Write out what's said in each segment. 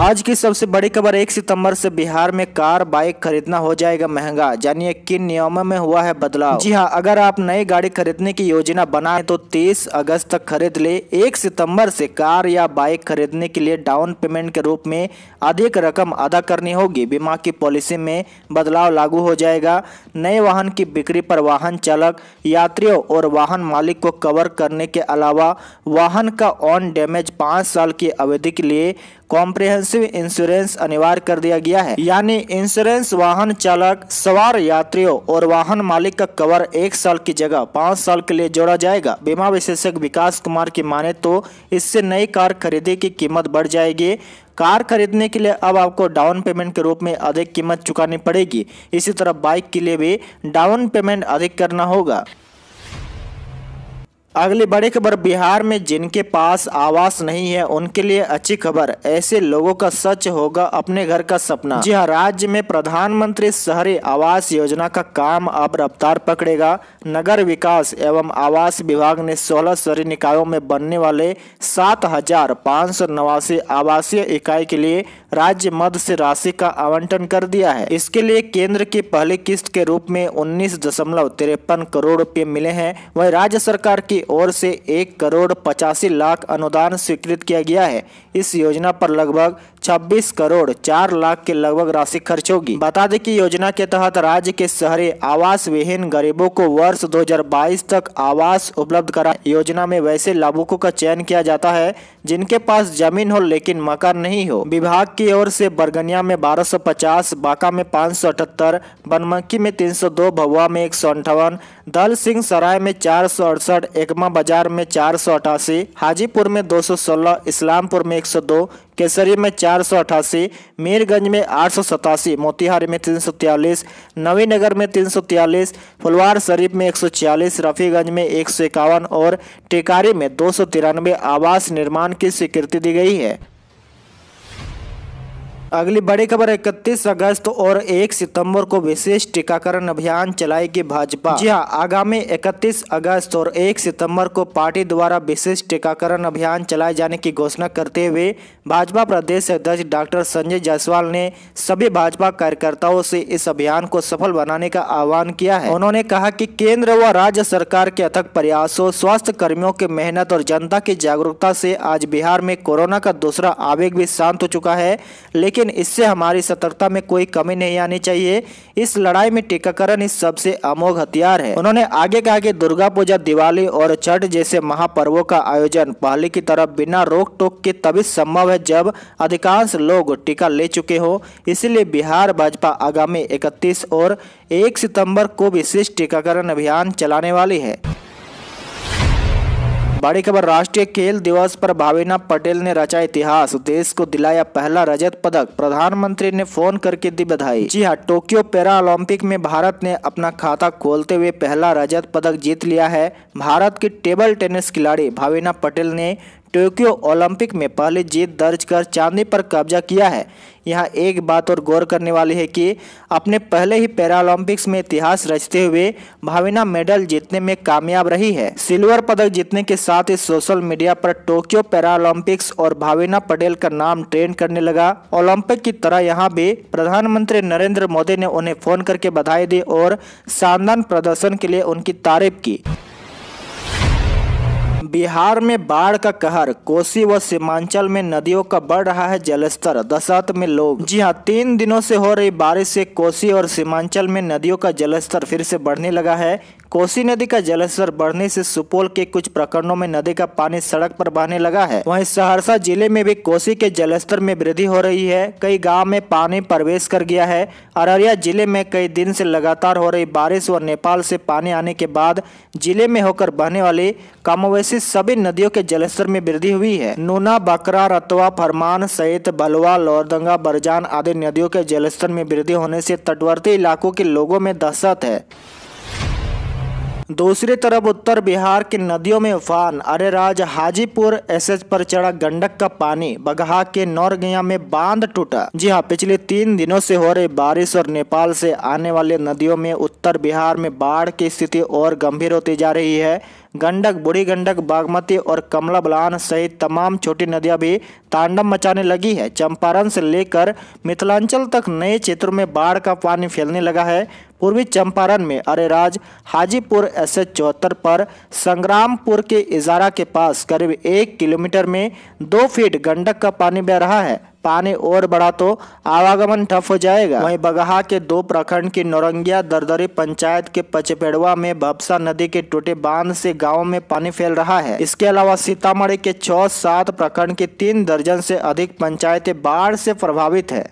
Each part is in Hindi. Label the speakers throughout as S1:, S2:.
S1: आज की सबसे बड़ी खबर 1 सितंबर से बिहार में कार बाइक खरीदना हो जाएगा महंगा जानिए किन नियमों में हुआ है बदलाव जी हाँ अगर आप नई गाड़ी खरीदने की योजना बनाए तो 30 अगस्त तक खरीद ले 1 सितंबर से कार या बाइक खरीदने के लिए डाउन पेमेंट के रूप में अधिक रकम अदा करनी होगी बीमा की पॉलिसी में बदलाव लागू हो जाएगा नए वाहन की बिक्री पर वाहन चालक यात्रियों और वाहन मालिक को कवर करने के अलावा वाहन का ऑन डैमेज पाँच साल की अवधि के लिए कॉम्प्रिहेंसिव इंश्योरेंस अनिवार्य कर दिया गया है यानी इंश्योरेंस वाहन चालक सवार यात्रियों और वाहन मालिक का कवर एक साल की जगह पाँच साल के लिए जोड़ा जाएगा बीमा विशेषज्ञ विकास कुमार की माने तो इससे नई कार खरीदी की कीमत बढ़ जाएगी कार खरीदने के लिए अब आपको डाउन पेमेंट के रूप में अधिक कीमत चुकानी पड़ेगी इसी तरह बाइक के लिए भी डाउन पेमेंट अधिक करना होगा अगली बड़ी खबर बिहार में जिनके पास आवास नहीं है उनके लिए अच्छी खबर ऐसे लोगों का सच होगा अपने घर का सपना जी हाँ राज्य में प्रधानमंत्री शहरी आवास योजना का काम अब रफ्तार पकड़ेगा नगर विकास एवं आवास विभाग ने 16 शहरी निकायों में बनने वाले सात हजार पाँच सौ नवासी आवासीय इकाई के लिए राज्य मद से राशि का आवंटन कर दिया है इसके लिए केंद्र की पहली किस्त के रूप में उन्नीस दशमलव तिरपन करोड़ रूपए मिले हैं वही राज्य सरकार की की ओर से एक करोड़ पचासी लाख अनुदान स्वीकृत किया गया है इस योजना पर लगभग छब्बीस करोड़ चार लाख के लगभग राशि खर्च होगी बता दें कि योजना के तहत राज्य के शहरी आवास विहीन गरीबों को वर्ष 2022 तक आवास उपलब्ध करा योजना में वैसे लाभुकों का चयन किया जाता है जिनके पास जमीन हो लेकिन मकान नहीं हो विभाग की ओर से बरगनिया में 1250, बांका में 578, बनमक्की में तीन भगवा में एक दल सिंह सराय में चार सौ अड़सठ एकमा बाजार में चार सौ अठासी हाजीपुर में 216, इस्लामपुर में 102, केसरी में चार चार सौ अठासी मीरगंज में आठ सौ सतासी मोतिहारी में तीन सौ तियालीस नवीनगर में तीन सौ तियालीस फुलवार शरीफ में एक सौ छियालीस रफ़ीगंज में एक सौ इक्यावन और टिकारी में दो सौ तिरानवे आवास निर्माण की स्वीकृति दी गई है अगली बड़ी खबर 31 अगस्त और 1 सितंबर को विशेष टीकाकरण अभियान चलाएगी भाजपा जी हाँ आगामी 31 अगस्त और 1 सितंबर को पार्टी द्वारा विशेष टीकाकरण अभियान चलाए जाने की घोषणा करते हुए भाजपा प्रदेश अध्यक्ष डॉक्टर संजय जायसवाल ने सभी भाजपा कार्यकर्ताओं से इस अभियान को सफल बनाने का आह्वान किया है उन्होंने कहा कि केंद्र व राज्य सरकार के अथक प्रयासों स्वास्थ्य कर्मियों की मेहनत और जनता की जागरूकता से आज बिहार में कोरोना का दूसरा आवेग भी शांत हो चुका है लेकिन लेकिन इससे हमारी सतर्कता में कोई कमी नहीं आनी चाहिए इस लड़ाई में टीकाकरण इस सबसे अमोघ हथियार है उन्होंने आगे कहा कि दुर्गा पूजा दिवाली और छठ जैसे महापर्वों का आयोजन पहले की तरह बिना रोक टोक के तभी संभव है जब अधिकांश लोग टीका ले चुके हो इसलिए बिहार भाजपा आगामी इकतीस और एक सितम्बर को विशेष टीकाकरण अभियान चलाने वाली है बड़ी खबर राष्ट्रीय खेल दिवस पर भावीना पटेल ने रचा इतिहास देश को दिलाया पहला रजत पदक प्रधानमंत्री ने फोन करके दी बधाई जी हाँ टोक्यो पैरा ओलंपिक में भारत ने अपना खाता खोलते हुए पहला रजत पदक जीत लिया है भारत की टेबल टेनिस खिलाड़ी भावीना पटेल ने टोक्यो ओलंपिक में पहले जीत दर्ज कर चांदी पर कब्जा किया है यहाँ एक बात और गौर करने वाली है कि अपने पहले ही पैरालंपिक्स में इतिहास रचते हुए भाविना मेडल जीतने में कामयाब रही है सिल्वर पदक जीतने के साथ ही सोशल मीडिया पर टोक्यो पैरालंपिक्स और भाविना पटेल का नाम ट्रेंड करने लगा ओलंपिक की तरह यहाँ भी प्रधानमंत्री नरेंद्र मोदी ने उन्हें फोन करके बधाई दी और शानदार प्रदर्शन के लिए उनकी तारीफ की बिहार में बाढ़ का कहर कोसी व सीमांचल में नदियों का बढ़ रहा है जलस्तर दशात में लोग जी हाँ तीन दिनों से हो रही बारिश से कोसी और सीमांचल में नदियों का जलस्तर फिर से बढ़ने लगा है कोसी नदी का जलस्तर बढ़ने से सुपौल के कुछ प्रकरणों में नदी का पानी सड़क पर बहने लगा है वहीं सहरसा जिले में भी कोसी के जलस्तर में वृद्धि हो रही है कई गांव में पानी प्रवेश कर गया है अररिया जिले में कई दिन से लगातार हो रही बारिश और नेपाल से पानी आने के बाद जिले में होकर बहने वाली कमोवेशी सभी नदियों के जलस्तर में वृद्धि हुई है नूना बकरा रतवा फरमान सहित बलवा लोरदंगा बरजान आदि नदियों के जलस्तर में वृद्धि होने से तटवर्ती इलाकों के लोगों में दहशत है दूसरी तरफ उत्तर बिहार की नदियों में उफान अरे राज हाजीपुर एसएच पर चढ़ा गंडक का पानी बगहा के नौरगिया में बांध टूटा जी हाँ पिछले तीन दिनों से हो रही बारिश और नेपाल से आने वाले नदियों में उत्तर बिहार में बाढ़ की स्थिति और गंभीर होती जा रही है गंडक बूढ़ी गंडक बागमती और कमला बलान सहित तमाम छोटी नदियां भी तांडव मचाने लगी है चंपारण से लेकर मिथिलांचल तक नए क्षेत्रों में बाढ़ का पानी फैलने लगा है पूर्वी चंपारण में अरेराज हाजीपुर एस एच चौहत्तर पर संग्रामपुर के इजारा के पास करीब एक किलोमीटर में दो फीट गंडक का पानी बह रहा है पानी और बढ़ा तो आवागमन ठप हो जाएगा वहीं बगहा के दो प्रखंड की नौरंगिया दरदरी पंचायत के पचपेड़वा में भपसा नदी के टूटे बांध से गाँव में पानी फैल रहा है इसके अलावा सीतामढ़ी के छह सात प्रखंड की तीन दर्जन से अधिक पंचायतें बाढ़ से प्रभावित है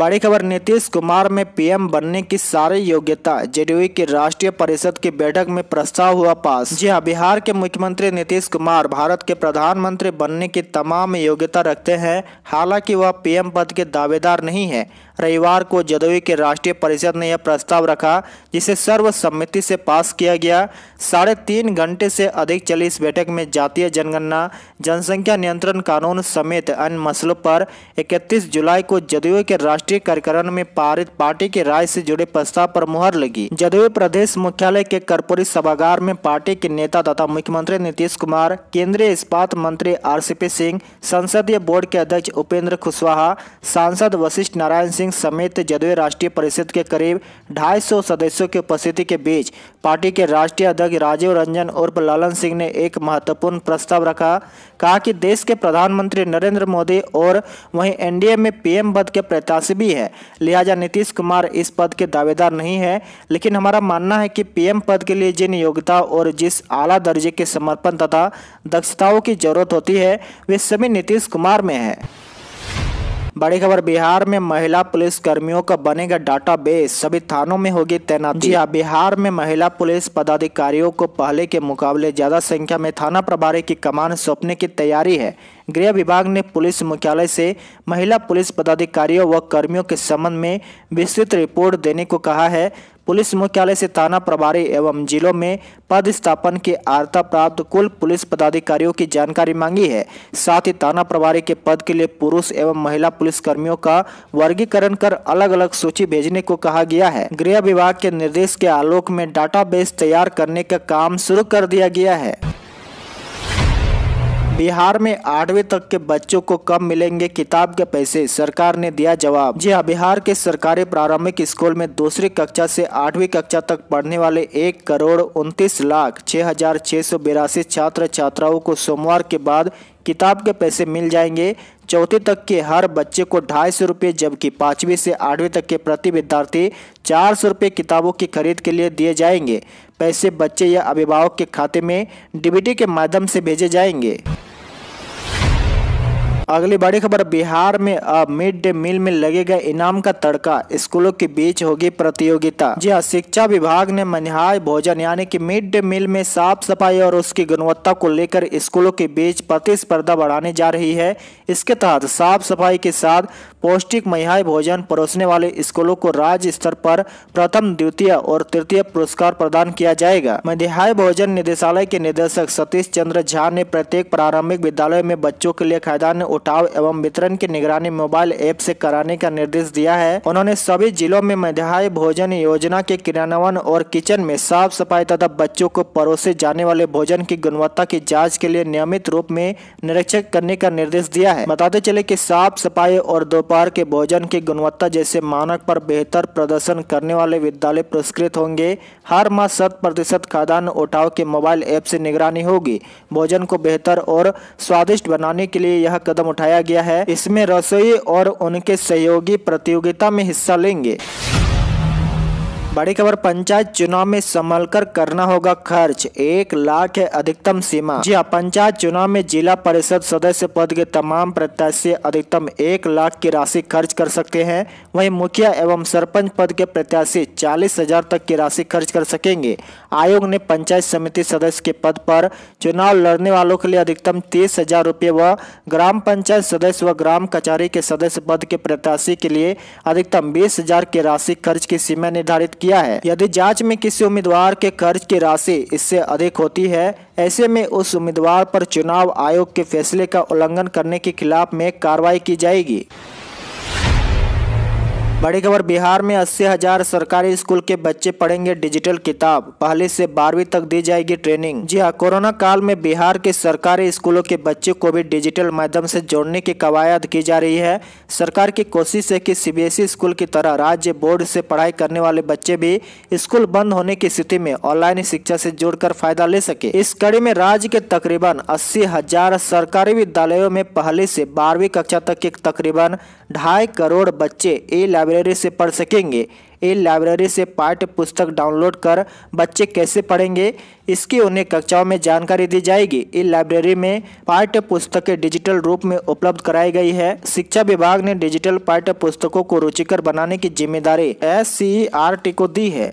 S1: बड़ी खबर नीतीश कुमार में पीएम बनने की सारी योग्यता जेडीयू की राष्ट्रीय परिषद की बैठक में प्रस्ताव हुआ पास जी हाँ बिहार के मुख्यमंत्री नीतीश कुमार भारत के प्रधानमंत्री बनने की तमाम योग्यता रखते हैं हालांकि वह पीएम पद के दावेदार नहीं है रविवार को जदयू के राष्ट्रीय परिषद ने यह प्रस्ताव रखा जिसे सर्वसम्मति से पास किया गया साढ़े तीन घंटे से अधिक चली इस बैठक में जातीय जनगणना जनसंख्या नियंत्रण कानून समेत अन्य मसलों पर 31 जुलाई को जदयू के राष्ट्रीय राष्ट्रीय कार्यक्रम में पारित पार्टी के राय से जुड़े प्रस्ताव पर मुहर लगी जदयू प्रदेश मुख्यालय के कर्पूरी सभागार में पार्टी के नेता तथा मुख्यमंत्री नीतीश कुमार केंद्रीय इस्पात मंत्री आर सिंह संसदीय बोर्ड के अध्यक्ष उपेंद्र कुशवाहा सांसद वशिष्ठ नारायण सिंह समेत जदयू राष्ट्रीय परिषद के करीब ढाई सदस्यों की उपस्थिति के बीच पार्टी के राष्ट्रीय अध्यक्ष राजीव रंजन उर्फ ललन सिंह ने एक महत्वपूर्ण प्रस्ताव रखा कहा कि देश के प्रधानमंत्री नरेंद्र मोदी और वहीं एनडीए में पीएम पद के प्रत्याशी भी है लिहाजा नीतीश कुमार इस पद के दावेदार नहीं है लेकिन हमारा मानना है कि पीएम पद के लिए जिन योग्यता और जिस आला दर्जे के समर्पण तथा दक्षताओं की जरूरत होती है वे सभी नीतीश कुमार में है बड़ी खबर बिहार में महिला पुलिस कर्मियों का बनेगा डाटाबेस सभी थानों में होगी तैनाती हाँ, बिहार में महिला पुलिस पदाधिकारियों को पहले के मुकाबले ज्यादा संख्या में थाना प्रभारी की कमान सौंपने की तैयारी है गृह विभाग ने पुलिस मुख्यालय से महिला पुलिस पदाधिकारियों व कर्मियों के संबंध में विस्तृत रिपोर्ट देने को कहा है पुलिस मुख्यालय से थाना प्रभारी एवं जिलों में पदस्थापन के आर्ता प्राप्त कुल पुलिस पदाधिकारियों की जानकारी मांगी है साथ ही थाना प्रभारी के पद के लिए पुरुष एवं महिला पुलिस कर्मियों का वर्गीकरण कर अलग अलग सूची भेजने को कहा गया है गृह विभाग के निर्देश के आलोक में डाटा तैयार करने का काम शुरू कर दिया गया है बिहार में आठवीं तक के बच्चों को कब मिलेंगे किताब के पैसे सरकार ने दिया जवाब जी हाँ बिहार के सरकारी प्रारंभिक स्कूल में दूसरी कक्षा से आठवीं कक्षा तक पढ़ने वाले एक करोड़ उनतीस लाख छः हजार छः सौ बिरासी छात्र छात्राओं को सोमवार के बाद किताब के पैसे मिल जाएंगे चौथी तक के हर बच्चे को ढाई सौ रुपये जबकि पाँचवीं से आठवीं तक के प्रति विद्यार्थी चार सौ रुपये किताबों की खरीद के लिए दिए जाएंगे पैसे बच्चे या अभिभावक के खाते में डीबीटी के माध्यम से भेजे जाएंगे अगली बड़ी खबर बिहार में अब मिड डे मील में लगेगा इनाम का तड़का स्कूलों के बीच होगी प्रतियोगिता जी हाँ शिक्षा विभाग ने मनिहाय भोजन यानी कि मिड डे मील में साफ सफाई और उसकी गुणवत्ता को लेकर स्कूलों के बीच प्रतिस्पर्धा बढ़ाने जा रही है इसके तहत साफ सफाई के साथ पौष्टिक मिहाई भोजन परोसने वाले स्कूलों को राज्य स्तर पर प्रथम द्वितीय और तृतीय पुरस्कार प्रदान किया जाएगा मध्याय भोजन निदेशालय के निदेशक सतीश चंद्र झा ने प्रत्येक प्रारंभिक विद्यालय में बच्चों के लिए खैदान उठाव एवं वितरण की निगरानी मोबाइल ऐप से कराने का निर्देश दिया है उन्होंने सभी जिलों में मध्याय भोजन योजना के क्रियान्वयन और किचन में साफ सफाई तथा बच्चों को परोसे जाने वाले भोजन की गुणवत्ता की जाँच के लिए नियमित रूप में निरीक्षक करने का निर्देश दिया है बताते चले की साफ सफाई और दोपहर के भोजन की गुणवत्ता जैसे मानक आरोप बेहतर प्रदर्शन करने वाले विद्यालय पुरस्कृत होंगे हर माह शत प्रतिशत खाद्यान्न उठाव के मोबाइल ऐप से निगरानी होगी भोजन को बेहतर और स्वादिष्ट बनाने के लिए यह कदम उठाया गया है इसमें रसोई और उनके सहयोगी प्रतियोगिता में हिस्सा लेंगे बड़ी खबर पंचायत चुनाव में संभल कर करना होगा खर्च एक लाख है अधिकतम सीमा जी हाँ पंचायत चुनाव में जिला परिषद सदस्य पद के तमाम प्रत्याशी अधिकतम एक लाख की राशि खर्च कर सकते हैं वहीं मुखिया एवं सरपंच पद के प्रत्याशी चालीस हजार तक की राशि खर्च कर सकेंगे आयोग ने पंचायत समिति सदस्य के पद पर चुनाव लड़ने वालों के लिए अधिकतम तीस हजार रूपए व ग्राम पंचायत सदस्य व ग्राम कचहरी के सदस्य पद के प्रत्याशी के लिए अधिकतम बीस हजार की राशि खर्च की सीमा निर्धारित किया है यदि जांच में किसी उम्मीदवार के खर्च की राशि इससे अधिक होती है ऐसे में उस उम्मीदवार पर चुनाव आयोग के फैसले का उल्लंघन करने के खिलाफ में कार्रवाई की जाएगी बड़ी खबर बिहार में अस्सी हजार सरकारी स्कूल के बच्चे पढ़ेंगे डिजिटल किताब पहले से बारहवीं तक दी जाएगी ट्रेनिंग जी हाँ कोरोना काल में बिहार के सरकारी स्कूलों के बच्चों को भी डिजिटल माध्यम से जोड़ने की कवायद की जा रही है सरकार की कोशिश है कि सीबीएसई स्कूल की तरह राज्य बोर्ड से पढ़ाई करने वाले बच्चे भी स्कूल बंद होने की स्थिति में ऑनलाइन शिक्षा से जुड़कर फायदा ले सके इस कड़ी में राज्य के तकरीबन अस्सी हजार सरकारी विद्यालयों में पहले से बारहवीं कक्षा तक के तकरीबन ढाई करोड़ बच्चे ए लाइब्रेरी से पढ़ सकेंगे ए लाइब्रेरी से पाठ्य पुस्तक डाउनलोड कर बच्चे कैसे पढ़ेंगे इसकी उन्हें कक्षाओं में जानकारी दी जाएगी ई लाइब्रेरी में पाठ्य पुस्तकें डिजिटल रूप में उपलब्ध कराई गई है शिक्षा विभाग ने डिजिटल पाठ्य पुस्तकों को रुचिकर बनाने की जिम्मेदारी एस को दी है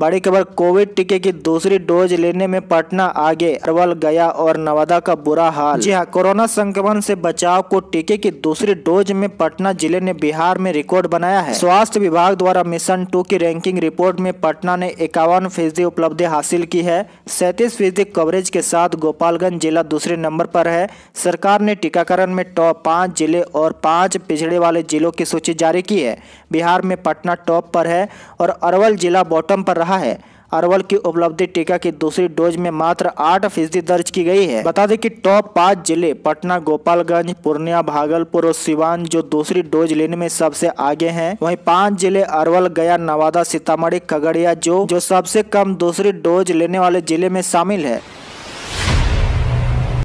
S1: बड़ी खबर कोविड टीके की दूसरी डोज लेने में पटना आगे अरवल गया और नवादा का बुरा हाल जी हाँ कोरोना संक्रमण से बचाव को टीके की दूसरी डोज में पटना जिले ने बिहार में रिकॉर्ड बनाया है स्वास्थ्य विभाग द्वारा मिशन टू की रैंकिंग रिपोर्ट में पटना ने इक्यावन फीसदी उपलब्धि हासिल की है सैंतीस फीसदी कवरेज के साथ गोपालगंज जिला दूसरे नंबर पर है सरकार ने टीकाकरण में टॉप पाँच जिले और पाँच पिछड़े वाले जिलों की सूची जारी की है बिहार में पटना टॉप पर है और अरवल जिला बॉटम पर रहा रहा है अरवल की उपलब्धि टीका की दूसरी डोज में मात्र आठ फीसदी दर्ज की गई है बता दें कि टॉप पाँच जिले पटना गोपालगंज पूर्णिया भागलपुर और सिवान जो दूसरी डोज लेने में सबसे आगे हैं वहीं पांच जिले अरवल गया नवादा सीतामढ़ी खगड़िया जो जो सबसे कम दूसरी डोज लेने वाले जिले में शामिल है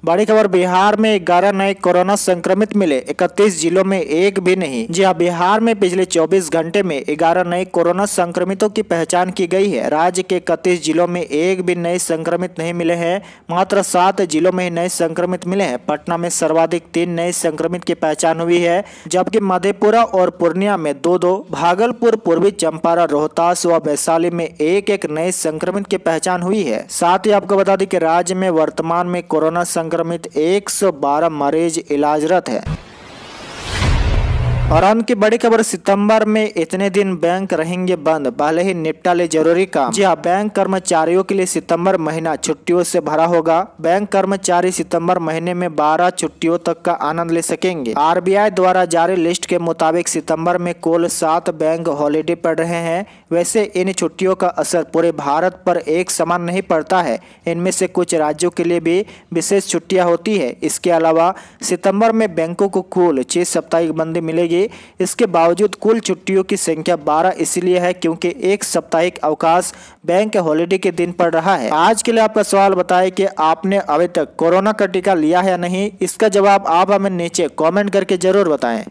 S1: बड़ी खबर बिहार में ग्यारह नए कोरोना संक्रमित मिले इकतीस जिलों में एक भी नहीं जी हाँ बिहार में पिछले 24 घंटे में ग्यारह नए कोरोना संक्रमितों की पहचान की गई है राज्य के इकतीस जिलों में एक भी नए संक्रमित नहीं मिले हैं मात्र सात जिलों में ही नए संक्रमित मिले हैं पटना में सर्वाधिक तीन नए संक्रमित की पहचान हुई है जबकि मधेपुरा और पूर्णिया में दो दो भागलपुर पूर्वी चंपारण रोहतास व वैशाली में एक एक नए संक्रमित की पहचान हुई है साथ ही आपको बता दें कि राज्य में वर्तमान में कोरोना संक्रमित संक्रमित 112 मरीज इलाजरत हैं और अन की बड़ी खबर सितंबर में इतने दिन बैंक रहेंगे बंद पहले ही निपटा ले जरूरी काम जी हाँ बैंक कर्मचारियों के लिए सितंबर महीना छुट्टियों से भरा होगा बैंक कर्मचारी सितंबर महीने में 12 छुट्टियों तक का आनंद ले सकेंगे आरबीआई द्वारा जारी लिस्ट के मुताबिक सितंबर में कुल सात बैंक हॉलीडे पड़ रहे हैं वैसे इन छुट्टियों का असर पूरे भारत पर एक समान नहीं पड़ता है इनमें से कुछ राज्यों के लिए भी विशेष छुट्टियाँ होती है इसके अलावा सितम्बर में बैंकों को कुल छह साप्ताहिक बंदी मिलेगी जाएंगे इसके बावजूद कुल छुट्टियों की संख्या बारह इसलिए है क्योंकि एक साप्ताहिक अवकाश बैंक हॉलीडे के दिन पड़ रहा है आज के लिए आपका सवाल बताए कि आपने अभी तक कोरोना का टीका लिया है या नहीं इसका जवाब आप हमें नीचे कॉमेंट करके जरूर बताएं